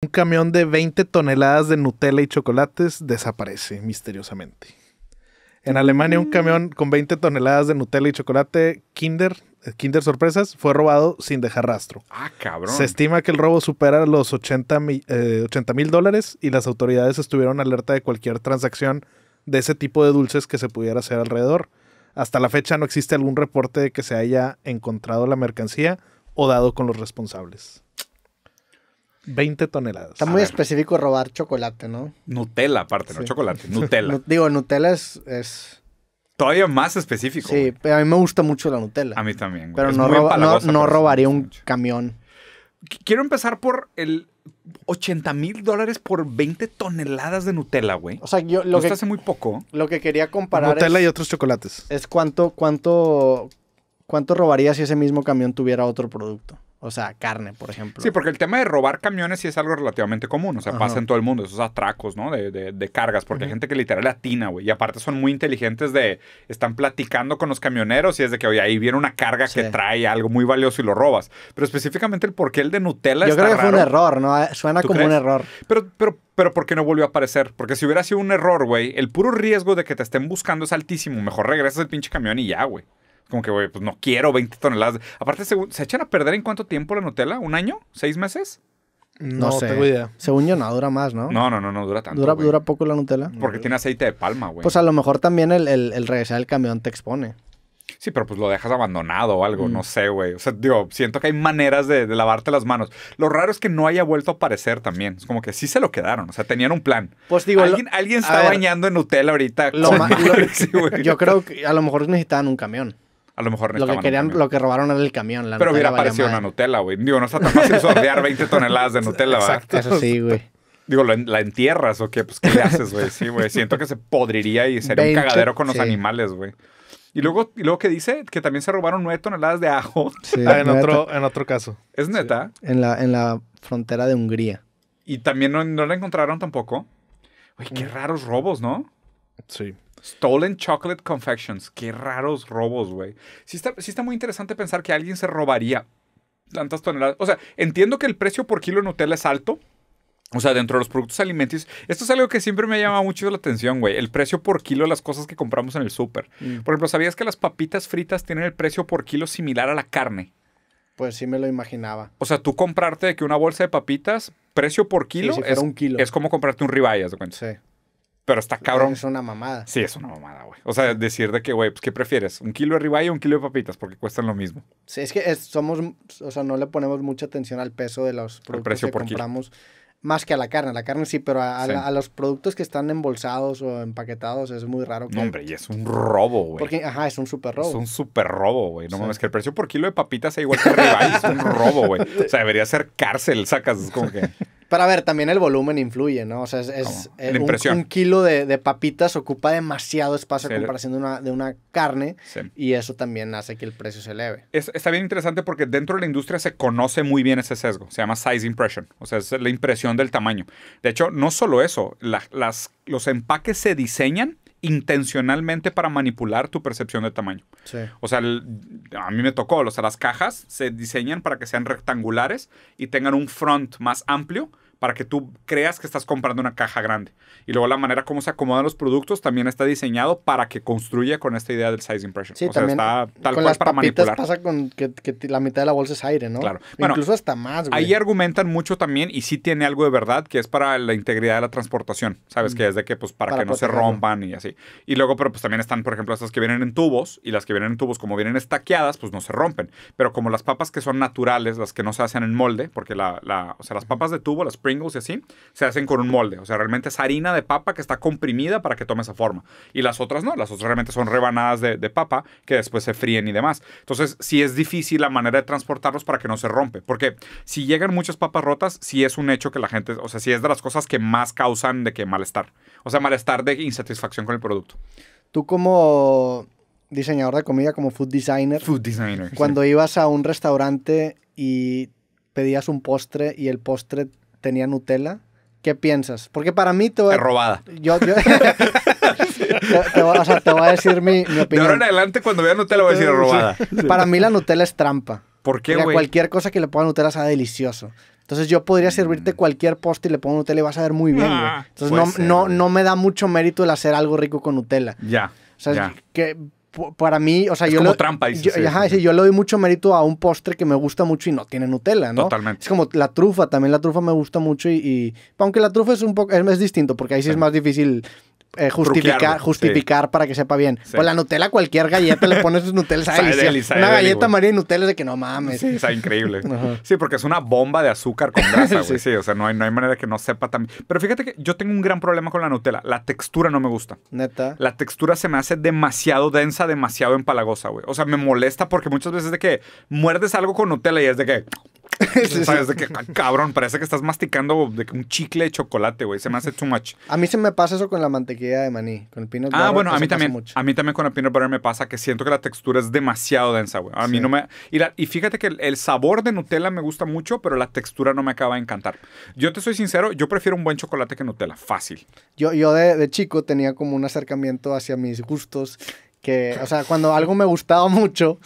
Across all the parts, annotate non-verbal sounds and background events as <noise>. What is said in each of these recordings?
Un camión de 20 toneladas de Nutella y chocolates desaparece misteriosamente. En Alemania, un camión con 20 toneladas de Nutella y chocolate Kinder, eh, Kinder Sorpresas, fue robado sin dejar rastro. Ah, cabrón. Se estima que el robo supera los 80 eh, mil dólares y las autoridades estuvieron alerta de cualquier transacción de ese tipo de dulces que se pudiera hacer alrededor. Hasta la fecha no existe algún reporte de que se haya encontrado la mercancía o dado con los responsables. 20 toneladas. Está muy específico robar chocolate, ¿no? Nutella, aparte, no chocolate, <laughs> Nutella. Digo, Nutella es, es... Todavía más específico. Sí, pero a mí me gusta mucho la Nutella. A mí también. Pero no, robaría un camión. Quiero empezar por el 80 mil dólares por 20 toneladas de Nutella, güey. O sea, yo lo que. hace muy poco. Lo que quería comparar. Nutella y otros chocolates. Es cuánto, cuánto, cuánto robaría si ese mismo camión tuviera otro producto. O sea, carne, por ejemplo. Sí, porque el tema de robar camiones sí es algo relativamente común. O sea, pasa en todo el mundo, esos atracos, ¿no? De, de, cargas, porque hay gente que literal atina, güey. Y aparte son muy inteligentes de. Están platicando con los camioneros y es de que, oye, ahí viene una carga que trae algo muy valioso y lo robas. Pero específicamente el porqué el de Nutella Yo creo que fue un error, ¿no? Ah, suena como un error. Pero, pero, pero ¿por qué no volvió a aparecer? Porque si hubiera sido un error, güey, el puro riesgo de que te estén buscando es altísimo. Mejor regresas el pinche camión y ya, güey como que, güey, pues no quiero 20 toneladas. Aparte, ¿se, ¿se, echan a perder en cuánto tiempo la Nutella? ¿Un año? ¿Seis meses? No, no sé. tengo idea. Según yo, no, dura más, ¿no? No, no, no, no dura tanto. Dura, poco la Nutella. Porque tiene aceite de palma, güey. Pues a lo mejor también el, el, el regresar al camión te expone. Sí, pero pues lo dejas abandonado o algo, no mm. sé, güey. O sea, digo, siento que hay maneras de, lavarte las manos. Lo raro es que no haya vuelto a aparecer también. Es como que sí se lo quedaron, o sea, tenían un plan. Pues digo, alguien, alguien está bañando en Nutella ahorita. Lo, <laughs> <laughs> yo creo que a lo mejor necesitaban un camión a lo mejor Lo que lo que robaron era el camión. La Pero hubiera aparecido una Nutella, güey. Digo, no está tan fácil sordear 20 <laughs> toneladas de Nutella, ¿verdad? Exacto, eso sí, güey. <laughs> Digo, ¿la, entierras o qué? Pues, ¿qué le haces, güey? Sí, güey. Siento que se podriría y sería un cagadero con los animales, güey. Y luego, y luego que dice que también se robaron 9 toneladas de ajo. Sí, ah, en, otro, en otro caso. ¿Es neta? En, la, en la frontera de Hungría. Y también no, no la encontraron tampoco. Oye, qué mm. raros robos, ¿no? Sí. Stolen Chocolate Confections. Qué raros robos, güey. Sí está, está muy interesante pensar que alguien se robaría tantas toneladas. O sea, entiendo que el precio por kilo de Nutella es alto. O sea, dentro de los productos alimenticios, esto es algo que siempre me llama mucho la atención, güey. El precio por kilo de las cosas que compramos en el súper. Mm. Por ejemplo, ¿sabías que las papitas fritas tienen el precio por kilo similar a la carne? Pues sí me lo imaginaba. O sea, tú comprarte que una bolsa de papitas, precio por kilo, es, un kilo. es como comprarte un ribeye, ¿de cuenta? Sí. Pero está cabrón. Es una mamada. Sí, es una mamada, güey. O sea, decir de que, güey, pues, ¿qué prefieres? ¿Un kilo de ribeye o un kilo de papitas? Porque cuestan lo mismo. Sí, es que somos, o sea, no le ponemos mucha atención al peso de los productos que compramos. Más que a la carne, la carne sí, pero a, los productos que están embolsados o empaquetados es muy raro. No, hombre, y es un robo, güey. Porque, ajá, es un super robo. Es un super robo, güey. No mames, que el precio por kilo de papitas es igual que ribeye, es un <laughs> robo, güey. O sea, debería ser cárcel, sacas, es como que... Pero a ver, también el volumen influye, ¿no? O sea, es, eh, un, kilo de, papitas ocupa demasiado espacio en comparación de una, de una carne y eso también hace que el precio se eleve. está bien interesante porque dentro de la industria se conoce muy bien ese sesgo, se llama size impression, o sea, es la impresión del tamaño. De hecho, no solo eso, las, los empaques se diseñan intencionalmente para manipular tu percepción de tamaño. O sea, a mí me tocó, o sea, las cajas se diseñan para que sean rectangulares y tengan un front más amplio para que tú creas que estás comprando una caja grande. Y luego la manera como se acomodan los productos también está diseñado para que construya con esta idea del size impression. Sí, o sea, está tal cual para manipular. pasa con que, que, la mitad de la bolsa es aire, ¿no? Claro. Incluso hasta más, güey. Ahí argumentan mucho también y sí tiene algo de verdad que es para la integridad de la transportación, ¿sabes? Que es de que pues para, que no se rompan y así. Y luego, pero pues también están, por ejemplo, estas que vienen en tubos y las que vienen en tubos como vienen estaqueadas, pues no se rompen. Pero como las papas que son naturales, las que no se hacen en molde, porque la, la o sea, las papas de tubo, las Pringles y así, se hacen con un molde. O sea, realmente es harina de papa que está comprimida para que tome esa forma. Y las otras no, las otras realmente son rebanadas de, papa que después se fríen y demás. Entonces, sí es difícil la manera de transportarlos para que no se rompe. Porque si llegan muchas papas rotas, sí es un hecho que la gente, o sea, sí es de las cosas que más causan de que malestar. O sea, malestar de insatisfacción con el producto. Tú como diseñador de comida, como food designer. Food designer. Cuando ibas a un restaurante y pedías un postre y el postre tenía Nutella. ¿Qué piensas? Porque para mí... Te voy Robada. Yo, <laughs> <laughs> te, o sea, te voy a decir mi, opinión. De ahora en adelante, cuando vea Nutella, voy a decir robada. Para mí la Nutella es trampa. ¿Por qué, güey? Cualquier cosa que le ponga Nutella sabe delicioso. Entonces yo podría servirte mm. cualquier post y le pongo Nutella y vas a ver muy bien, güey. Ah, Entonces no, no, me da mucho mérito el hacer algo rico con Nutella. Ya. O sea, que para mí, o sea, yo. Como trampa, yo, le doy mucho mérito a un postre que me gusta mucho y no tiene Nutella, ¿no? Totalmente. Es como la trufa, también la trufa me gusta mucho y. aunque la trufa es un poco. Es, es distinto, porque ahí sí, es más difícil eh, justificar, justificar para que sepa bien. Pues la Nutella, cualquier galleta le pones sus Nutella. Sabe una galleta María y Nutella de que no mames. Sí, está increíble. <laughs> Sí, porque es una bomba de azúcar con grasa, <laughs> güey. sí. o sea, no hay, no hay manera que no sepa también. Pero fíjate que yo tengo un gran problema con la Nutella. La textura no me gusta. Neta. La textura se me hace demasiado densa, demasiado empalagosa, güey. O sea, me molesta porque muchas veces de que muerdes algo con Nutella y es de que <laughs> que, ah, cabrón, parece que estás masticando un chicle de chocolate, güey. Se me hace too much. A mí se me pasa eso con la mantequilla de maní, con el peanut ah, butter. Ah, bueno, a mí también. A mí también con el peanut butter me pasa que siento que la textura es demasiado densa, güey. A mí no me. Y, fíjate que el, sabor de Nutella me gusta mucho, pero la textura no me acaba de encantar. Yo te soy sincero, yo prefiero un buen chocolate que Nutella. Fácil. Yo, yo de, chico tenía como un acercamiento hacia mis gustos que, o sea, cuando algo me gustaba <laughs> mucho,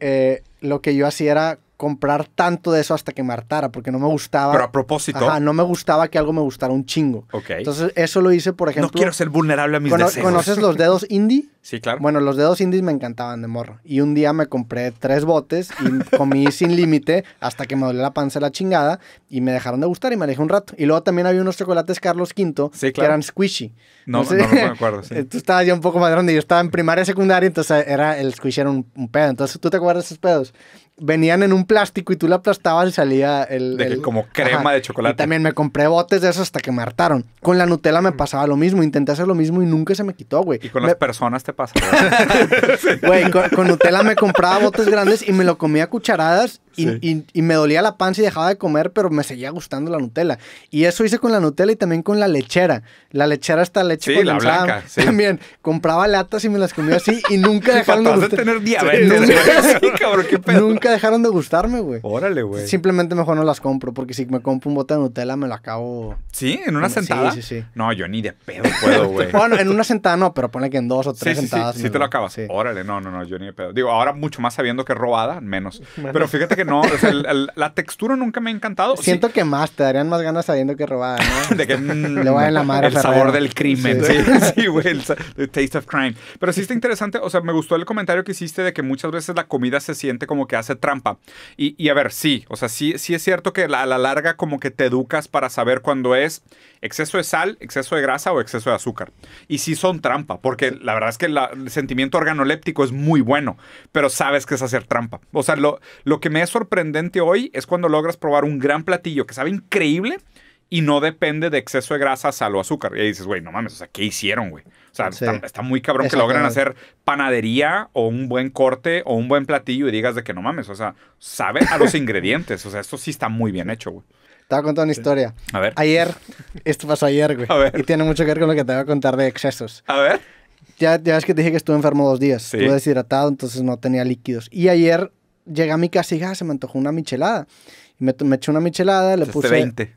eh, lo que yo hacía era comprar tanto de eso hasta que me hartara, porque no me gustaba. Pero a propósito. Ajá, no me gustaba que algo me gustara un chingo. Ok. Entonces, eso lo hice, por ejemplo. No quiero ser vulnerable a mis deseos. ¿Conoces los dedos <laughs> indie? sí, claro. Bueno, los dedos indies me encantaban de morro. Y un día me compré tres botes y comí <laughs> sin límite hasta que me dolió la panza la chingada y me dejaron de gustar y me alejé un rato. Y luego también había unos chocolates Carlos V que eran squishy. No, no, me acuerdo. Sí. <laughs> Tú estabas ya un poco más grande. Yo estaba en primaria, secundaria, entonces era el squishy era un, un pedo. Entonces, ¿tú te acuerdas de esos pedos? venían en un plástico y tú la aplastabas y salía el... como crema de chocolate. Y también me compré botes de esos hasta que me hartaron. Con la Nutella me pasaba lo mismo, intenté hacer lo mismo y nunca se me quitó, güey. Y con las personas te pasa. <laughs> <laughs> Güey, con, Nutella me compraba botes grandes y me lo comía cucharadas y, me dolía la panza y dejaba de comer, pero me seguía gustando la Nutella. Y eso hice con la Nutella y también con la lechera. La lechera está leche <laughs> sí, También compraba latas y me las comía así y nunca <laughs> dejaron de gustarme. <laughs> Nunca, dejaron de gustarme, güey. Órale, güey. Simplemente mejor no las compro, porque si me compro un bote de Nutella me lo acabo. ¿Sí? ¿En una sentada? No, yo ni de pedo puedo, güey. bueno, en una sentada no, pero pone que en dos o tres sentadas. Sí, te lo acabas. Órale, no, no, no, yo ni de pedo. Digo, ahora mucho más sabiendo que robada, menos. Pero fíjate que no. la textura nunca me ha encantado. Siento que más, te darían más ganas sabiendo que robada, ¿no? <laughs> de que mm, le la El sabor del crimen. Sí, <laughs> güey. El, taste of crime. Pero sí está interesante. O sea, me gustó el comentario que hiciste de que muchas veces la comida se siente como que hace trampa. Y, a ver, sí. O sea, sí, sí es cierto que a la larga como que te educas para saber cuándo es exceso de sal, exceso de grasa o exceso de azúcar. Y sí son trampa, porque la verdad es que el sentimiento organoléptico es muy bueno, pero sabes que es hacer trampa. O sea, lo, lo que me es sorprendente hoy es cuando logras probar un gran platillo que sabe increíble y no depende de exceso de grasa, sal o azúcar. Y ahí dices, güey, no mames, o sea, ¿qué hicieron, güey? O sea, está, muy cabrón que logran hacer panadería o un buen corte o un buen platillo y digas de que no mames, o sea, sabe a los <laughs> ingredientes. O sea, esto sí está muy bien hecho, güey. Te voy a contar una historia. A ver. Ayer, esto pasó ayer, güey. Y tiene mucho que ver con lo que te voy a contar de excesos. A ver. Ya, ya que te dije que estuve enfermo dos días. Estuve deshidratado, entonces no tenía líquidos. Y ayer llegué a mi casa y dije, ah, se me antojó una michelada. me, me eché una michelada, le puse... 20.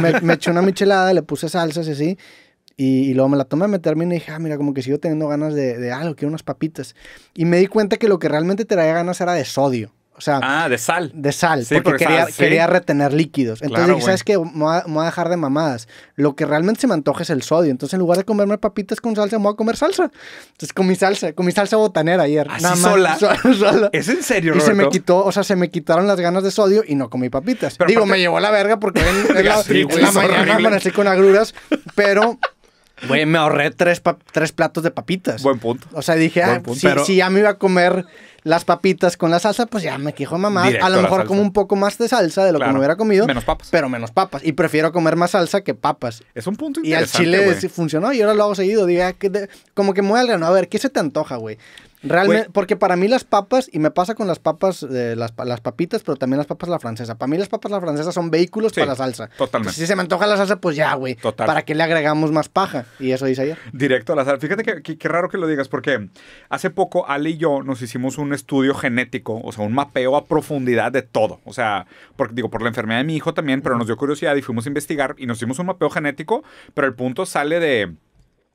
<laughs> me, eché una michelada, le puse salsas y así. Y, luego me la tomé, me terminé y dije, ah, mira, como que sigo teniendo ganas de, de algo, quiero unas papitas. Y me di cuenta que lo que realmente traía ganas era de sodio. O ah, de sal. De sal, porque, quería, retener líquidos. Entonces ¿sabes qué? Me voy, a, dejar de mamadas. Lo que realmente se me antoja es el sodio. Entonces, en lugar de comerme papitas con salsa, me voy a comer salsa. Entonces, con mi salsa, con mi salsa botanera ayer. ¿Así nada más, sola? <laughs> ¿Es en serio, Roberto? Y se me quitó, o sea, se me quitaron las ganas de sodio y no comí papitas. Digo, me llevó a la verga porque <laughs> la, la mañana con agruras, pero... Güey, me ahorré tres, tres, platos de papitas. Buen punto. O sea, dije, ah, si, ya me iba a comer las papitas con la salsa, pues ya me quijo mamá. a lo mejor como un poco más de salsa de lo que me hubiera comido. Menos papas. Pero menos papas. Y prefiero comer más salsa que papas. Es un punto interesante. Y al chile funcionó y ahora lo hago seguido. Diga, como que muy al A ver, ¿qué se te antoja, güey? Realmente, porque para mí las papas, y me pasa con las papas, las, papitas, pero también las papas la francesa. Para mí las papas la francesa son vehículos para la salsa. Totalmente. si se me antoja la salsa, pues ya, güey. Total. ¿Para qué le agregamos más paja? Y eso dice ayer. Directo a la salsa. Fíjate que, qué raro que lo digas, porque hace poco Ale y yo nos hicimos un estudio genético, o sea, un mapeo a profundidad de todo. O sea, porque digo, por la enfermedad de mi hijo también, pero nos dio curiosidad y fuimos a investigar y nos hicimos un mapeo genético, pero el punto sale de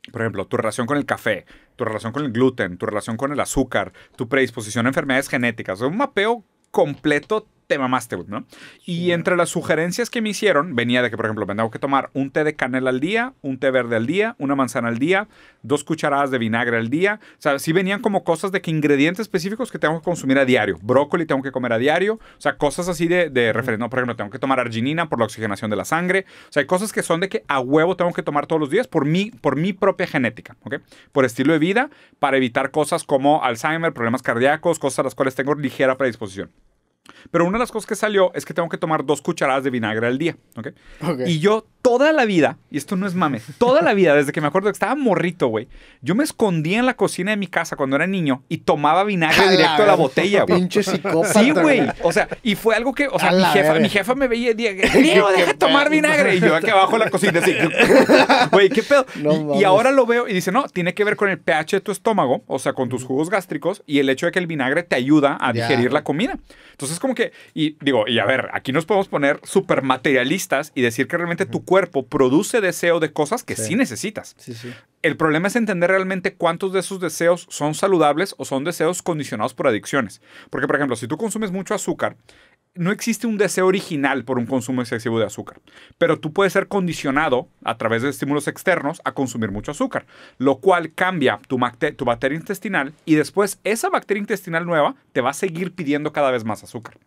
por ejemplo, tu relación con el café, tu relación con el gluten, tu relación con el azúcar, tu predisposición a enfermedades genéticas. Es un mapeo completo tema mamaste, ¿no? Y entre las sugerencias que me hicieron, venía de que, por ejemplo, me tengo que tomar un té de canela al día, un té verde al día, una manzana al día, dos cucharadas de vinagre al día. O sea, sí venían como cosas de que ingredientes específicos que tengo que consumir a diario. Brócoli tengo que comer a diario. O sea, cosas así de, de No, por ejemplo, tengo que tomar arginina por la oxigenación de la sangre. O sea, hay cosas que son de que a huevo tengo que tomar todos los días por mi, por mi propia genética, ¿ok? Por estilo de vida, para evitar cosas como Alzheimer, problemas cardíacos, cosas a las cuales tengo ligera predisposición. Pero una de las cosas que salió es que tengo que tomar dos cucharadas de vinagre al día. Okay. Y yo toda la vida, y esto no es mames <laughs> toda la vida, desde que me acuerdo que estaba morrito, güey, yo me escondía en la cocina de mi casa cuando era niño y tomaba vinagre directo de a la botella, güey. Pinche psicópata. Sí, güey. O sea, y fue algo que, o sea, mi jefa, mi jefa, me veía y decía, <laughs> Diego, deja tomar vinagre. Y yo aquí abajo en la cocina, así, <laughs> güey, qué pedo. y, ahora lo veo y dice, no, tiene que ver con el pH de tu estómago, o sea, con tus jugos gástricos y el hecho de que el vinagre te ayuda a digerir la comida. Entonces, como que, y digo, y a ver, aquí nos podemos poner súper materialistas y decir que realmente tu cuerpo cuerpo produce deseo de cosas que sí, necesitas. el problema es entender realmente cuántos de esos deseos son saludables o son deseos condicionados por adicciones. Porque, por ejemplo, si tú consumes mucho azúcar, no existe un deseo original por un consumo excesivo de azúcar, pero tú puedes ser condicionado a través de estímulos externos a consumir mucho azúcar, lo cual cambia tu, tu bacteria intestinal y después esa bacteria intestinal nueva te va a seguir pidiendo cada vez más azúcar.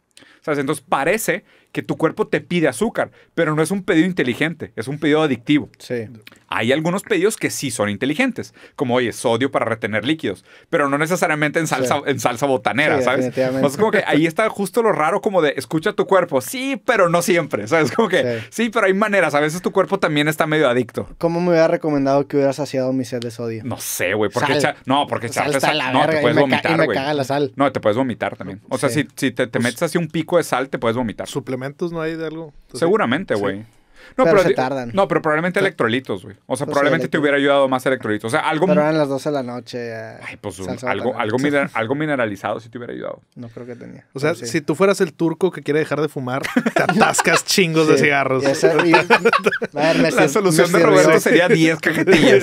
Entonces parece que tu cuerpo te pide azúcar, pero no es un pedido inteligente, es un pedido adictivo. Sí. Hay algunos pedidos que sí son inteligentes, como oye, sodio para retener líquidos, pero no necesariamente en salsa, en salsa botanera, ¿sabes? O sea, como que ahí está justo lo raro como de escucha tu cuerpo, sí, pero no siempre, ¿sabes? Como que sí, pero hay maneras, a veces tu cuerpo también está medio adicto. ¿Cómo me hubiera recomendado que hubiera saciado mi sed de sodio? No sé, güey, porque no, porque sal, sal. no, te puedes vomitar, güey. No, te puedes vomitar también. O sea, si, si te, pues metes así un pico de sal, te puedes vomitar. ¿Suplementos no hay de algo? Seguramente, güey. No, pero, No, pero probablemente electrolitos, güey. O sea, pues probablemente te hubiera ayudado más electrolitos. O sea, algo. eran las 12 de la noche. Eh, pues, algo, <laughs> algo, mineralizado Si te hubiera ayudado. No creo que tenía. O sea, si tú fueras el turco que quiere dejar de fumar, te <laughs> atascas chingos de cigarros. <laughs> la solución de Roberto sería 10 cajetillas.